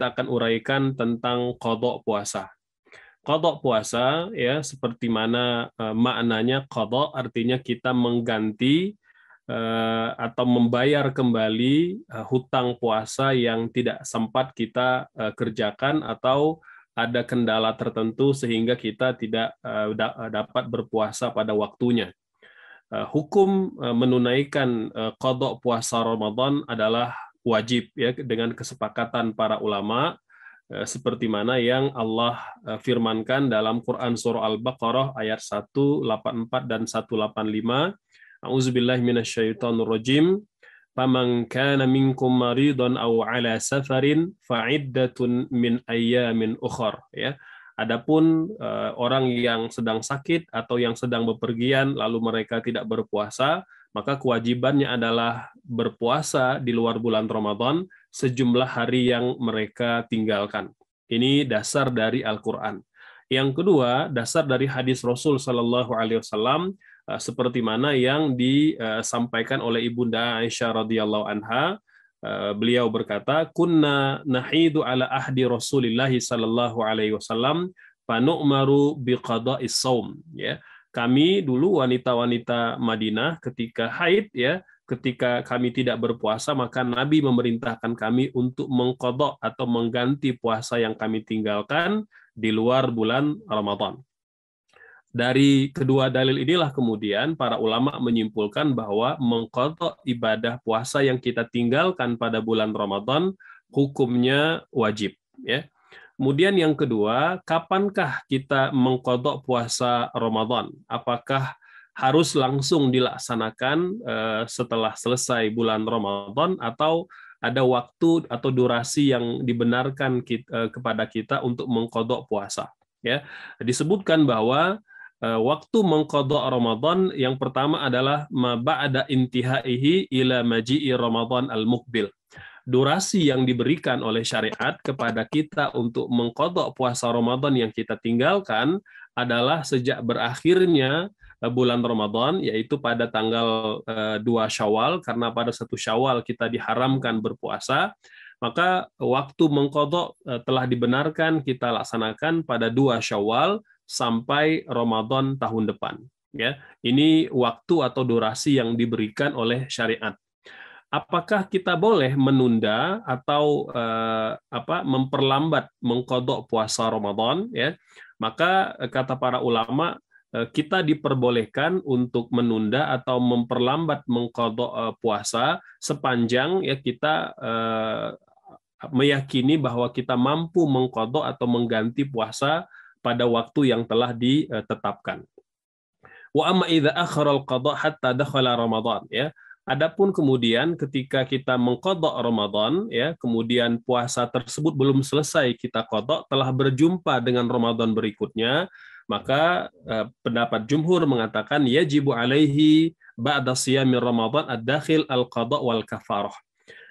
kita akan uraikan tentang kodok puasa. Kodok puasa ya seperti mana uh, maknanya kodok artinya kita mengganti uh, atau membayar kembali uh, hutang puasa yang tidak sempat kita uh, kerjakan atau ada kendala tertentu sehingga kita tidak uh, da dapat berpuasa pada waktunya. Uh, hukum uh, menunaikan kodok puasa Ramadan adalah wajib ya dengan kesepakatan para ulama eh, seperti mana yang Allah eh, firmankan dalam Quran surah Al-Baqarah ayat 184 dan 185. A'udzubillahi minasyaitonirrajim. Faman kana minkum maridun aw ala safarin fa'iddatun min ayyamin ukhra ya. Adapun uh, orang yang sedang sakit atau yang sedang bepergian lalu mereka tidak berpuasa, maka kewajibannya adalah berpuasa di luar bulan Ramadan sejumlah hari yang mereka tinggalkan. Ini dasar dari Al-Qur'an. Yang kedua, dasar dari hadis Rasul sallallahu alaihi wasallam eh, seperti mana yang disampaikan eh, oleh Ibunda Aisyah radhiyallahu anha Eh, beliau berkata kunna nahidu ala ahdi rasulillahi sallallahu alaihi wasallam fanu'maru biqada'is saum ya kami dulu wanita-wanita Madinah ketika haid ya ketika kami tidak berpuasa maka Nabi memerintahkan kami untuk mengkodok atau mengganti puasa yang kami tinggalkan di luar bulan Ramadan dari kedua dalil inilah kemudian para ulama menyimpulkan bahwa mengkotok ibadah puasa yang kita tinggalkan pada bulan Ramadan hukumnya wajib. Ya. Kemudian yang kedua, kapankah kita mengkodok puasa Ramadan? Apakah harus langsung dilaksanakan eh, setelah selesai bulan Ramadan atau ada waktu atau durasi yang dibenarkan eh, kepada kita untuk mengkodok puasa? Ya, disebutkan bahwa Eh, waktu mengkodok Ramadan yang pertama adalah ma ada intihaihi ila maji'i Ramadan al Mukbil. Durasi yang diberikan oleh syariat kepada kita untuk mengkodok puasa Ramadan yang kita tinggalkan adalah sejak berakhirnya eh, bulan Ramadan yaitu pada tanggal eh, dua Syawal karena pada satu Syawal kita diharamkan berpuasa maka waktu mengkodok telah dibenarkan kita laksanakan pada dua Syawal sampai Ramadan tahun depan. Ya, ini waktu atau durasi yang diberikan oleh syariat. Apakah kita boleh menunda atau eh, apa memperlambat mengkodok puasa Ramadan? Ya, maka eh, kata para ulama eh, kita diperbolehkan untuk menunda atau memperlambat mengkodok eh, puasa sepanjang ya kita meyakini bahwa kita mampu mengkodok atau mengganti puasa pada waktu yang telah ditetapkan. Wa amma idza akhara al-qada hatta dakhala Ramadan ya. Adapun kemudian ketika kita mengqada Ramadan, ya, kemudian puasa tersebut belum selesai kita qada, telah berjumpa dengan Ramadan berikutnya, maka eh, pendapat jumhur mengatakan yajibu alaihi ba'da siyami Ramadan ad-dakhil al-qada wal kafarah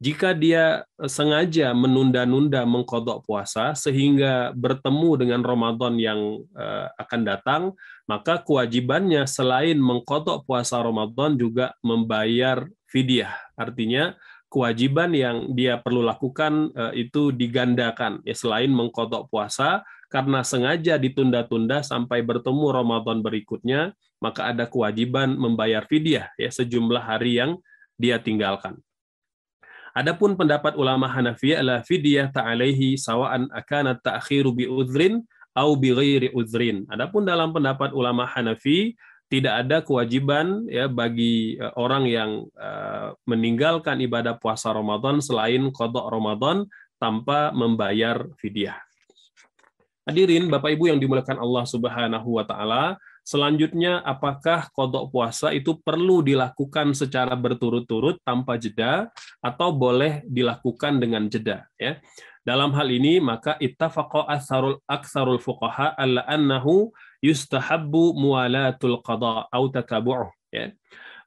jika dia eh, sengaja menunda-nunda mengkodok puasa sehingga bertemu dengan Ramadan yang eh, akan datang, maka kewajibannya selain mengkodok puasa Ramadan juga membayar fidyah. Artinya kewajiban yang dia perlu lakukan eh, itu digandakan. Ya, selain mengkodok puasa, karena sengaja ditunda-tunda sampai bertemu Ramadan berikutnya, maka ada kewajiban membayar fidyah ya sejumlah hari yang dia tinggalkan. Adapun pendapat ulama Hanafi adalah fidyah ta'alaihi sawa'an akana ta'khiru bi udhrin au bi ghairi udhrin. Adapun dalam pendapat ulama Hanafi tidak ada kewajiban ya bagi e, orang yang uh, meninggalkan ibadah puasa Ramadan selain kodok Ramadan tanpa membayar fidyah. Hadirin Bapak Ibu yang dimuliakan Allah Subhanahu wa taala, Selanjutnya, apakah kodok puasa itu perlu dilakukan secara berturut-turut tanpa jeda atau boleh dilakukan dengan jeda? Ya. Dalam hal ini, maka ittafaqo asharul aksarul fuqaha alla annahu yustahabbu mualatul qada au takabu'u. Ya.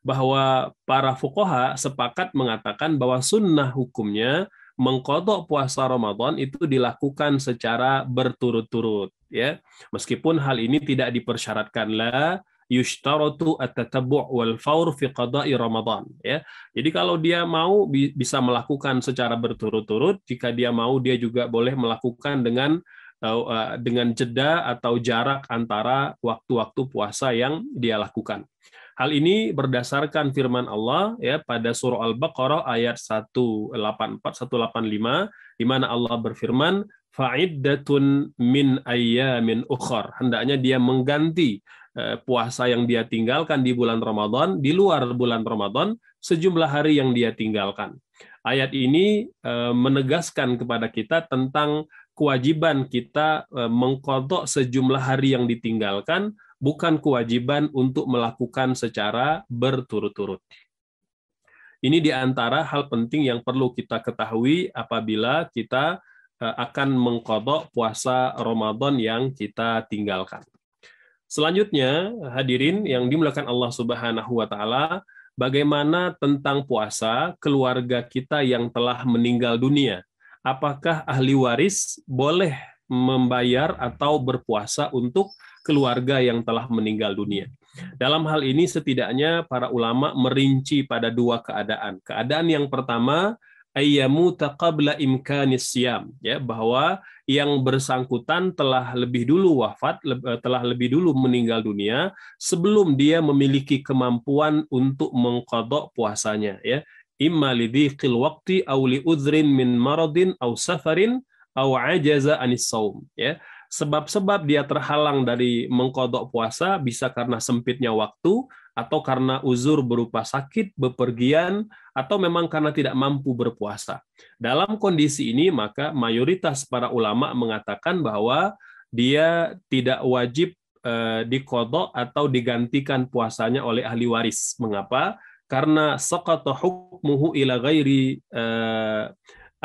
Bahwa para fuqaha sepakat mengatakan bahwa sunnah hukumnya mengkodok puasa Ramadan itu dilakukan secara berturut-turut ya meskipun hal ini tidak dipersyaratkan la yushtaratu at-tatabbu' wal faur fi qada'i Ramadan ya. Jadi kalau dia mau bisa melakukan secara berturut-turut, jika dia mau dia juga boleh melakukan dengan uh, uh, dengan jeda atau jarak antara waktu-waktu puasa yang dia lakukan. Hal ini berdasarkan firman Allah ya pada surah Al-Baqarah ayat 184 185 di mana Allah berfirman fa'iddatun min ayyamin ukhar. Hendaknya dia mengganti eh, puasa yang dia tinggalkan di bulan Ramadan di luar bulan Ramadan sejumlah hari yang dia tinggalkan. Ayat ini eh, menegaskan kepada kita tentang kewajiban kita eh, mengkodok sejumlah hari yang ditinggalkan bukan kewajiban untuk melakukan secara berturut-turut. Ini di antara hal penting yang perlu kita ketahui apabila kita eh, akan mengkodok puasa Ramadan yang kita tinggalkan. Selanjutnya, hadirin yang dimulakan Allah Subhanahu wa taala, bagaimana tentang puasa keluarga kita yang telah meninggal dunia? Apakah ahli waris boleh membayar atau berpuasa untuk keluarga yang telah meninggal dunia. Dalam hal ini setidaknya para ulama merinci pada dua keadaan. Keadaan yang pertama ayyamu taqabla imkanis siam ya bahwa yang bersangkutan telah lebih dulu wafat eh, telah lebih dulu meninggal dunia sebelum dia memiliki kemampuan untuk mengkodok puasanya ya imma lidhiqil waqti aw udhrin min maradin aw safarin aw ajaza anis saum ya Sebab-sebab dia terhalang dari mengkodok puasa bisa karena sempitnya waktu, atau karena uzur berupa sakit, bepergian, atau memang karena tidak mampu berpuasa. Dalam kondisi ini, maka mayoritas para ulama mengatakan bahwa dia tidak wajib eh, dikodok atau digantikan puasanya oleh ahli waris. Mengapa? Karena sokatohuk hukmuhu ila ghairi eh,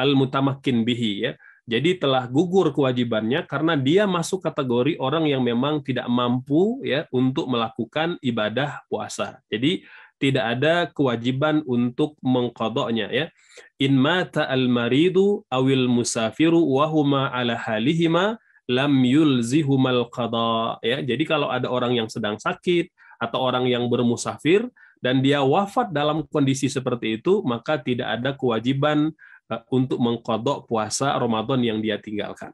al-mutamakkin bihi ya jadi telah gugur kewajibannya karena dia masuk kategori orang yang memang tidak mampu ya untuk melakukan ibadah puasa. Jadi tidak ada kewajiban untuk mengkodoknya ya. In mata al maridu awil musafiru wahuma ala halihima lam yulzihumal qada ya. Jadi kalau ada orang yang sedang sakit atau orang yang bermusafir dan dia wafat dalam kondisi seperti itu maka tidak ada kewajiban Eh, untuk mengkodok puasa Ramadan yang dia tinggalkan.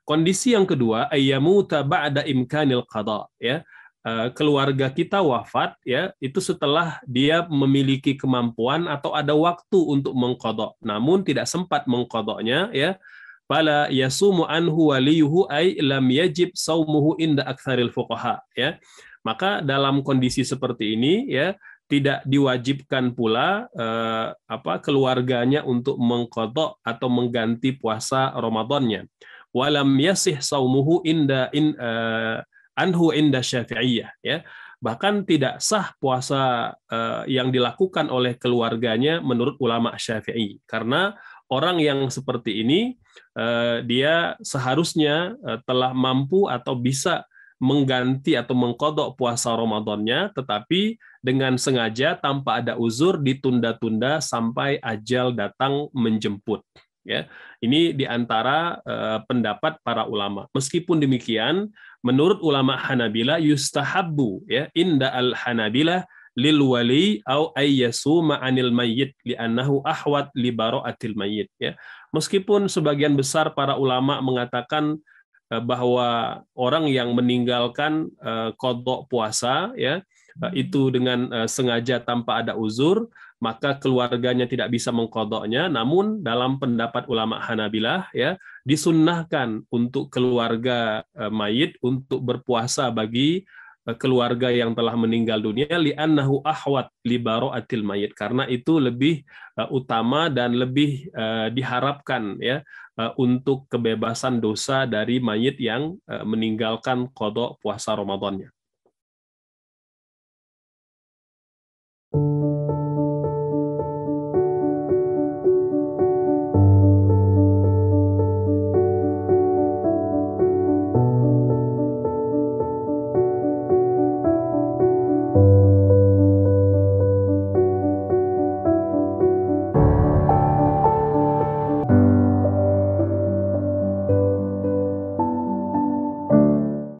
Kondisi yang kedua, ayamu taba ada imkanil qada, ya. Eh, keluarga kita wafat ya itu setelah dia memiliki kemampuan atau ada waktu untuk mengkodok namun tidak sempat mengkodoknya ya fala yasumu anhu waliyuhu ay lam yajib saumuhu inda aktsaril fuqaha ya maka dalam kondisi seperti ini ya tidak diwajibkan pula eh, apa keluarganya untuk mengkotok atau mengganti puasa Ramadannya. Walam yasih saumuhu inda in eh, anhu inda syafi'iyah ya. Bahkan tidak sah puasa eh, yang dilakukan oleh keluarganya menurut ulama Syafi'i karena orang yang seperti ini eh, dia seharusnya eh, telah mampu atau bisa mengganti atau mengkodok puasa Ramadannya, tetapi dengan sengaja tanpa ada uzur ditunda-tunda sampai ajal datang menjemput. Ya, ini diantara uh, eh, pendapat para ulama. Meskipun demikian, menurut ulama Hanabila yustahabu ya inda al Hanabila lil wali au ayyasuma anil mayyit li'annahu ahwat li baroatil mayyit ya. Meskipun sebagian besar para ulama mengatakan Eh, bahwa orang yang meninggalkan eh, kodok puasa ya eh, hmm. itu dengan sengaja tanpa ada uzur maka keluarganya tidak bisa mengkodoknya. Namun dalam pendapat ulama Hanabilah ya disunnahkan untuk keluarga mayit untuk berpuasa bagi Eh, keluarga yang telah meninggal dunia li'annahu ahwat li baro'atil mayit karena itu lebih eh, utama dan lebih eh, diharapkan ya untuk kebebasan dosa dari mayit yang meninggalkan kodok puasa Ramadannya.